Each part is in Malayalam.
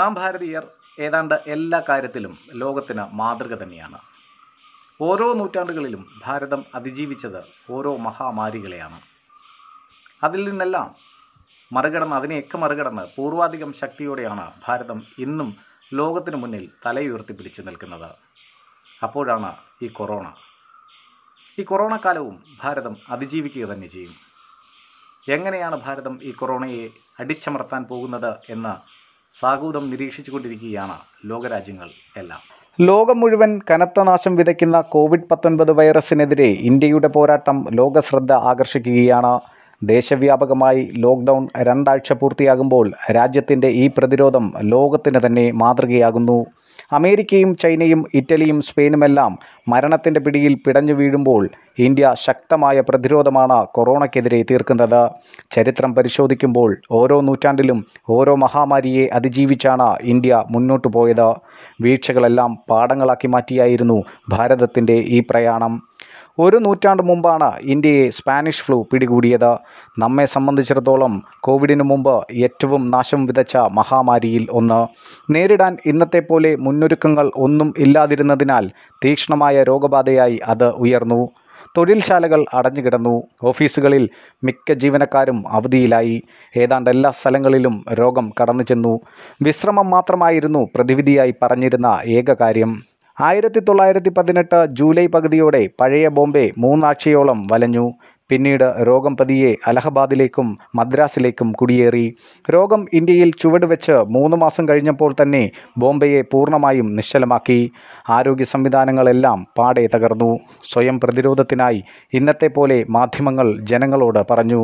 നാം ഭാരതീയർ ഏതാണ്ട് എല്ലാ കാര്യത്തിലും ലോകത്തിന് മാതൃക തന്നെയാണ് ഓരോ നൂറ്റാണ്ടുകളിലും ഭാരതം അതിജീവിച്ചത് ഓരോ മഹാമാരികളെയാണ് അതിൽ നിന്നെല്ലാം മറികടന്ന് അതിനെയൊക്കെ മറികടന്ന് പൂർവാധികം ശക്തിയോടെയാണ് ഭാരതം ഇന്നും ലോകത്തിനു മുന്നിൽ തലയുയർത്തി പിടിച്ചു നിൽക്കുന്നത് അപ്പോഴാണ് ഈ കൊറോണ ഈ കൊറോണ കാലവും ഭാരതം അതിജീവിക്കുക തന്നെ ചെയ്യും എങ്ങനെയാണ് ഭാരതം ഈ കൊറോണയെ അടിച്ചമർത്താൻ പോകുന്നത് എന്ന് സാഹൂദം നിരീക്ഷിച്ചുകൊണ്ടിരിക്കുകയാണ് ലോകരാജ്യങ്ങൾ എല്ലാം ലോകം മുഴുവൻ കനത്ത നാശം വിതയ്ക്കുന്ന കോവിഡ് പത്തൊൻപത് വൈറസിനെതിരെ ഇന്ത്യയുടെ പോരാട്ടം ലോകശ്രദ്ധ ആകർഷിക്കുകയാണ് ദേശവ്യാപകമായി ലോക്ക്ഡൗൺ രണ്ടാഴ്ച പൂർത്തിയാകുമ്പോൾ രാജ്യത്തിൻ്റെ ഈ പ്രതിരോധം ലോകത്തിന് തന്നെ മാതൃകയാകുന്നു അമേരിക്കയും ചൈനയും ഇറ്റലിയും സ്പെയിനുമെല്ലാം മരണത്തിൻ്റെ പിടിയിൽ പിടഞ്ഞു വീഴുമ്പോൾ ഇന്ത്യ ശക്തമായ പ്രതിരോധമാണ് കൊറോണയ്ക്കെതിരെ തീർക്കുന്നത് ചരിത്രം പരിശോധിക്കുമ്പോൾ ഓരോ നൂറ്റാണ്ടിലും ഓരോ മഹാമാരിയെ അതിജീവിച്ചാണ് ഇന്ത്യ മുന്നോട്ടു പോയത് വീഴ്ചകളെല്ലാം പാഠങ്ങളാക്കി മാറ്റിയായിരുന്നു ഭാരതത്തിൻ്റെ ഈ പ്രയാണം ഒരു നൂറ്റാണ്ട് മുമ്പാണ് ഇന്ത്യയെ സ്പാനിഷ് ഫ്ലൂ പിടികൂടിയത് നമ്മെ സംബന്ധിച്ചിടത്തോളം കോവിഡിന് മുമ്പ് ഏറ്റവും നാശം വിതച്ച മഹാമാരിയിൽ ഒന്ന് നേരിടാൻ ഇന്നത്തെ പോലെ മുന്നൊരുക്കങ്ങൾ ഒന്നും ഇല്ലാതിരുന്നതിനാൽ തീക്ഷ്ണമായ രോഗബാധയായി അത് ഉയർന്നു തൊഴിൽശാലകൾ അടഞ്ഞുകിടന്നു ഓഫീസുകളിൽ മിക്ക ജീവനക്കാരും അവധിയിലായി ഏതാണ്ട് എല്ലാ സ്ഥലങ്ങളിലും രോഗം കടന്നു ചെന്നു വിശ്രമം മാത്രമായിരുന്നു പ്രതിവിധിയായി പറഞ്ഞിരുന്ന ഏക കാര്യം ആയിരത്തി തൊള്ളായിരത്തി പതിനെട്ട് ജൂലൈ പകുതിയോടെ പഴയ ബോംബെ മൂന്നാഴ്ചയോളം വലഞ്ഞു പിന്നീട് രോഗം പതിയെ അലഹബാദിലേക്കും മദ്രാസിലേക്കും കുടിയേറി രോഗം ഇന്ത്യയിൽ ചുവടുവെച്ച് മൂന്ന് മാസം കഴിഞ്ഞപ്പോൾ തന്നെ ബോംബെയെ പൂർണ്ണമായും നിശ്ചലമാക്കി ആരോഗ്യ സംവിധാനങ്ങളെല്ലാം പാടെ തകർന്നു സ്വയം പ്രതിരോധത്തിനായി ഇന്നത്തെ പോലെ മാധ്യമങ്ങൾ ജനങ്ങളോട് പറഞ്ഞു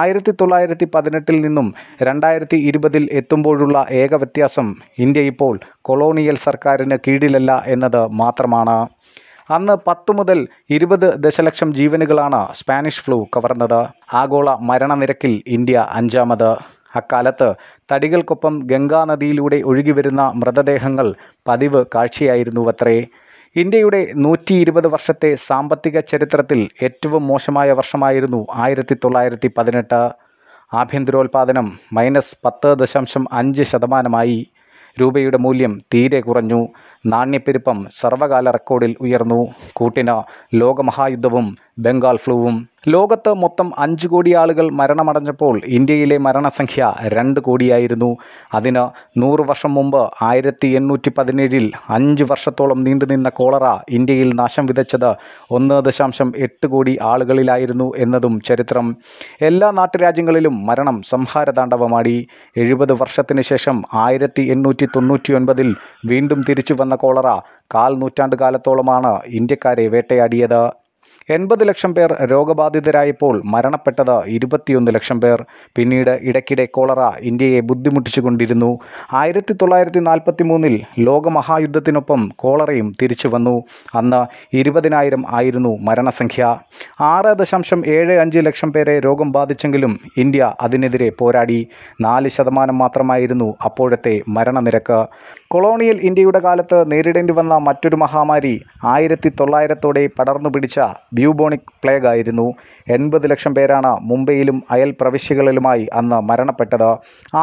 ആയിരത്തി തൊള്ളായിരത്തി പതിനെട്ടിൽ നിന്നും രണ്ടായിരത്തി ഇരുപതിൽ എത്തുമ്പോഴുള്ള ഏക വ്യത്യാസം ഇന്ത്യ ഇപ്പോൾ കൊളോണിയൽ സർക്കാരിന് കീഴിലല്ല എന്നത് മാത്രമാണ് അന്ന് പത്ത് മുതൽ ഇരുപത് ദശലക്ഷം ജീവനുകളാണ് സ്പാനിഷ് ഫ്ലൂ കവർന്നത് ആഗോള മരണനിരക്കിൽ ഇന്ത്യ അഞ്ചാമത് അക്കാലത്ത് തടികൾക്കൊപ്പം ഗംഗാനദിയിലൂടെ ഒഴുകിവരുന്ന മൃതദേഹങ്ങൾ പതിവ് കാഴ്ചയായിരുന്നു അത്രേ ഇന്ത്യയുടെ നൂറ്റി ഇരുപത് വർഷത്തെ സാമ്പത്തിക ചരിത്രത്തിൽ ഏറ്റവും മോശമായ വർഷമായിരുന്നു ആയിരത്തി തൊള്ളായിരത്തി പതിനെട്ട് ആഭ്യന്തരോൽപാദനം മൈനസ് പത്ത് ദശാംശം അഞ്ച് ശതമാനമായി രൂപയുടെ മൂല്യം തീരെ കുറഞ്ഞു നാണ്യപ്പെരുപ്പം സർവകാല റെക്കോർഡിൽ ഉയർന്നു കൂട്ടിന് ലോകമഹായുദ്ധവും ബംഗാൾ ഫ്ലൂവും ലോകത്ത് മൊത്തം അഞ്ച് കോടി ആളുകൾ മരണമടഞ്ഞപ്പോൾ ഇന്ത്യയിലെ മരണസംഖ്യ രണ്ട് കോടിയായിരുന്നു അതിന് നൂറ് വർഷം മുമ്പ് ആയിരത്തി എണ്ണൂറ്റി പതിനേഴിൽ അഞ്ച് വർഷത്തോളം നീണ്ടുനിന്ന കോളറ ഇന്ത്യയിൽ നാശം വിതച്ചത് ഒന്ന് ദശാംശം എട്ട് കോടി ആളുകളിലായിരുന്നു എന്നതും ചരിത്രം എല്ലാ നാട്ടുരാജ്യങ്ങളിലും മരണം സംഹാരതാണ്ഡവമാടി എഴുപത് വർഷത്തിന് ശേഷം ആയിരത്തി എണ്ണൂറ്റി തൊണ്ണൂറ്റി ഒൻപതിൽ വീണ്ടും തിരിച്ചു വന്ന കൊള്ളറ കാൽ നൂറ്റാണ്ട് കാലത്തോളമാണ് ഇന്ത്യക്കാരെ വേട്ടയാടിയത് എൺപത് ലക്ഷം പേർ രോഗബാധിതരായപ്പോൾ മരണപ്പെട്ടത് ഇരുപത്തിയൊന്ന് ലക്ഷം പേർ പിന്നീട് ഇടയ്ക്കിടെ കോളറ ഇന്ത്യയെ ബുദ്ധിമുട്ടിച്ചുകൊണ്ടിരുന്നു ആയിരത്തി തൊള്ളായിരത്തി നാൽപ്പത്തി മൂന്നിൽ ലോകമഹായുദ്ധത്തിനൊപ്പം കോളറയും തിരിച്ചു വന്നു അന്ന് ഇരുപതിനായിരം ആയിരുന്നു മരണസംഖ്യ ആറ് ദശാംശം ഏഴ് അഞ്ച് ലക്ഷം പേരെ രോഗം ബാധിച്ചെങ്കിലും ഇന്ത്യ അതിനെതിരെ പോരാടി നാല് ശതമാനം മാത്രമായിരുന്നു അപ്പോഴത്തെ മരണനിരക്ക് കൊളോണിയൽ ഇന്ത്യയുടെ കാലത്ത് നേരിടേണ്ടി വന്ന മറ്റൊരു മഹാമാരി ആയിരത്തി തൊള്ളായിരത്തോടെ പടർന്നു പിടിച്ച ബ്യൂബോണിക് പ്ലേഗ് ആയിരുന്നു എൺപത് ലക്ഷം പേരാണ് മുംബൈയിലും അയൽ പ്രവിശ്യകളിലുമായി അന്ന് മരണപ്പെട്ടത്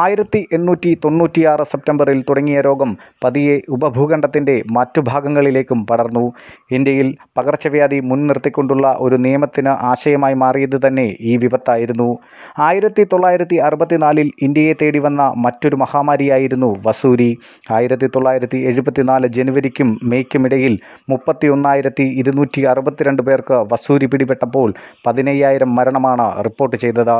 ആയിരത്തി എണ്ണൂറ്റി തൊണ്ണൂറ്റിയാറ് സെപ്റ്റംബറിൽ തുടങ്ങിയ രോഗം പതിയെ ഉപഭൂഖണ്ഡത്തിൻ്റെ മറ്റു ഭാഗങ്ങളിലേക്കും പടർന്നു ഇന്ത്യയിൽ പകർച്ചവ്യാധി മുൻനിർത്തിക്കൊണ്ടുള്ള ഒരു നിയമത്തിന് ആശയമായി മാറിയത് തന്നെ ഈ വിപത്തായിരുന്നു ആയിരത്തി തൊള്ളായിരത്തി അറുപത്തിനാലിൽ ഇന്ത്യയെ തേടി വന്ന മറ്റൊരു മഹാമാരിയായിരുന്നു വസൂരി ആയിരത്തി തൊള്ളായിരത്തി എഴുപത്തിനാല് ജനുവരിക്കും മെയ്ക്കുമിടയിൽ മുപ്പത്തി ഒന്നായിരത്തി ഇരുന്നൂറ്റി അറുപത്തിരണ്ട് പേർക്ക് വസൂരി പിടിപെട്ടപ്പോൾ പതിനയ്യായിരം മരണമാണ് റിപ്പോർട്ട് ചെയ്തത്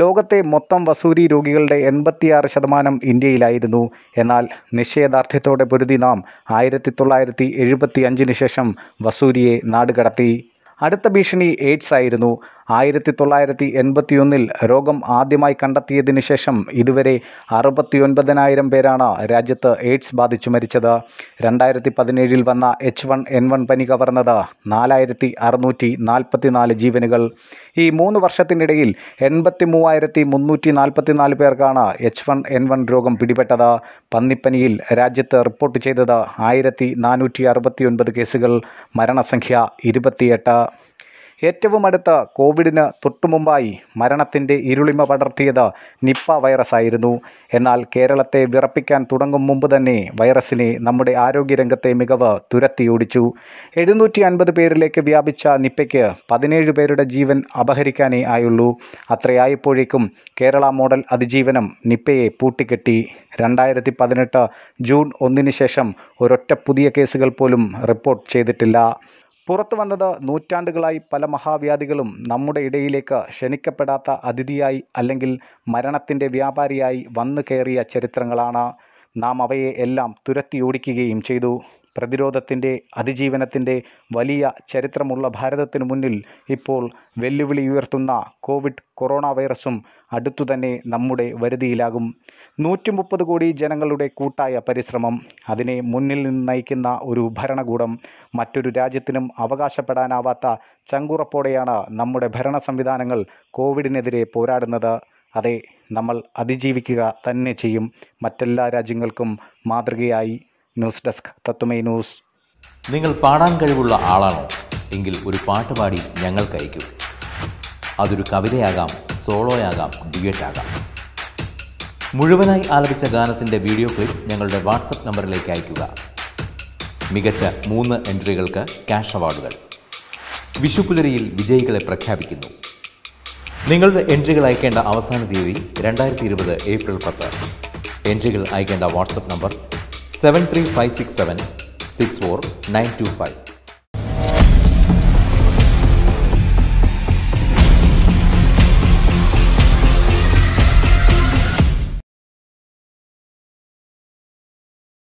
ലോകത്തെ മൊത്തം വസൂരി രോഗികളുടെ എൺപത്തിയാറ് ശതമാനം ഇന്ത്യയിലായിരുന്നു എന്നാൽ നിശ്ചയദാർഢ്യത്തോടെ പൊരുതി നാം ആയിരത്തി തൊള്ളായിരത്തി എഴുപത്തി അഞ്ചിന് ശേഷം വസൂരിയെ നാടുകടത്തി അടുത്ത ഭീഷണി എയ്ഡ്സ് ആയിരുന്നു ആയിരത്തി തൊള്ളായിരത്തി എൺപത്തിയൊന്നിൽ രോഗം ആദ്യമായി കണ്ടെത്തിയതിനു ശേഷം ഇതുവരെ അറുപത്തിയൊൻപതിനായിരം പേരാണ് രാജ്യത്ത് എയ്ഡ്സ് ബാധിച്ചു മരിച്ചത് രണ്ടായിരത്തി പതിനേഴിൽ വന്ന എച്ച് വൺ എൻ വൺ പനി കവർന്നത് നാലായിരത്തി അറുന്നൂറ്റി നാൽപ്പത്തിനാല് ജീവനുകൾ ഈ മൂന്ന് വർഷത്തിനിടയിൽ എൺപത്തി മൂവായിരത്തി മുന്നൂറ്റി നാൽപ്പത്തിനാല് പേർക്കാണ് എച്ച് വൺ എൻ വൺ രോഗം പിടിപെട്ടത് പന്നിപ്പനിയിൽ രാജ്യത്ത് റിപ്പോർട്ട് ചെയ്തത് ആയിരത്തി നാനൂറ്റി അറുപത്തിയൊൻപത് കേസുകൾ മരണസംഖ്യ ഇരുപത്തിയെട്ട് ഏറ്റവും അടുത്ത കോവിഡിന് തൊട്ടുമുമ്പായി മരണത്തിൻ്റെ ഇരുളിമ പടർത്തിയത് നിപ്പ വൈറസ് ആയിരുന്നു എന്നാൽ കേരളത്തെ വിറപ്പിക്കാൻ തുടങ്ങും മുമ്പ് തന്നെ വൈറസിനെ നമ്മുടെ ആരോഗ്യരംഗത്തെ മികവ് തുരത്തിയോടിച്ചു എഴുന്നൂറ്റി അൻപത് പേരിലേക്ക് വ്യാപിച്ച നിപ്പയ്ക്ക് പതിനേഴ് പേരുടെ ജീവൻ അപഹരിക്കാനേ ആയുള്ളൂ അത്രയായപ്പോഴേക്കും കേരള മോഡൽ അതിജീവനം നിപ്പയെ പൂട്ടിക്കെട്ടി രണ്ടായിരത്തി പതിനെട്ട് ജൂൺ ഒന്നിന് ശേഷം ഒരൊറ്റ പുതിയ കേസുകൾ പോലും റിപ്പോർട്ട് ചെയ്തിട്ടില്ല പുറത്തു വന്നത് നൂറ്റാണ്ടുകളായി പല മഹാവ്യാധികളും നമ്മുടെ ഇടയിലേക്ക് ക്ഷണിക്കപ്പെടാത്ത അതിഥിയായി അല്ലെങ്കിൽ മരണത്തിൻ്റെ വ്യാപാരിയായി വന്നു കയറിയ ചരിത്രങ്ങളാണ് നാം അവയെ എല്ലാം തുരത്തിയോടിക്കുകയും ചെയ്തു പ്രതിരോധത്തിൻ്റെ അതിജീവനത്തിൻ്റെ വലിയ ചരിത്രമുള്ള ഭാരതത്തിനു മുന്നിൽ ഇപ്പോൾ വെല്ലുവിളി ഉയർത്തുന്ന കോവിഡ് കൊറോണ വൈറസും അടുത്തുതന്നെ നമ്മുടെ വരുതിയിലാകും നൂറ്റി മുപ്പത് കോടി ജനങ്ങളുടെ കൂട്ടായ പരിശ്രമം അതിനെ മുന്നിൽ നിന്ന് നയിക്കുന്ന ഒരു ഭരണകൂടം മറ്റൊരു രാജ്യത്തിനും അവകാശപ്പെടാനാവാത്ത ചങ്കുറപ്പോടെയാണ് നമ്മുടെ ഭരണ സംവിധാനങ്ങൾ കോവിഡിനെതിരെ പോരാടുന്നത് അതെ നമ്മൾ അതിജീവിക്കുക തന്നെ ചെയ്യും മറ്റെല്ലാ രാജ്യങ്ങൾക്കും മാതൃകയായി ന്യൂസ് ഡെസ്ക് തത്വമൈ ന്യൂസ് നിങ്ങൾ പാടാൻ കഴിവുള്ള ആളാണോ എങ്കിൽ ഒരു പാട്ട് പാടി ഞങ്ങൾക്ക് അയക്കൂ അതൊരു കവിതയാകാം സോളോയാകാം ഡ്യുവറ്റാകാം മുഴുവനായി ആലപിച്ച ഗാനത്തിൻ്റെ വീഡിയോ ക്ലിപ്പ് ഞങ്ങളുടെ വാട്സപ്പ് നമ്പറിലേക്ക് അയയ്ക്കുക മികച്ച മൂന്ന് എൻട്രികൾക്ക് ക്യാഷ് അവാർഡുകൾ വിഷുപുലരിയിൽ വിജയികളെ പ്രഖ്യാപിക്കുന്നു നിങ്ങളുടെ എൻട്രികൾ അയക്കേണ്ട അവസാന തീയതി രണ്ടായിരത്തി ഇരുപത് ഏപ്രിൽ പത്ത് എൻട്രികൾ അയക്കേണ്ട വാട്സപ്പ് നമ്പർ 73567 64925.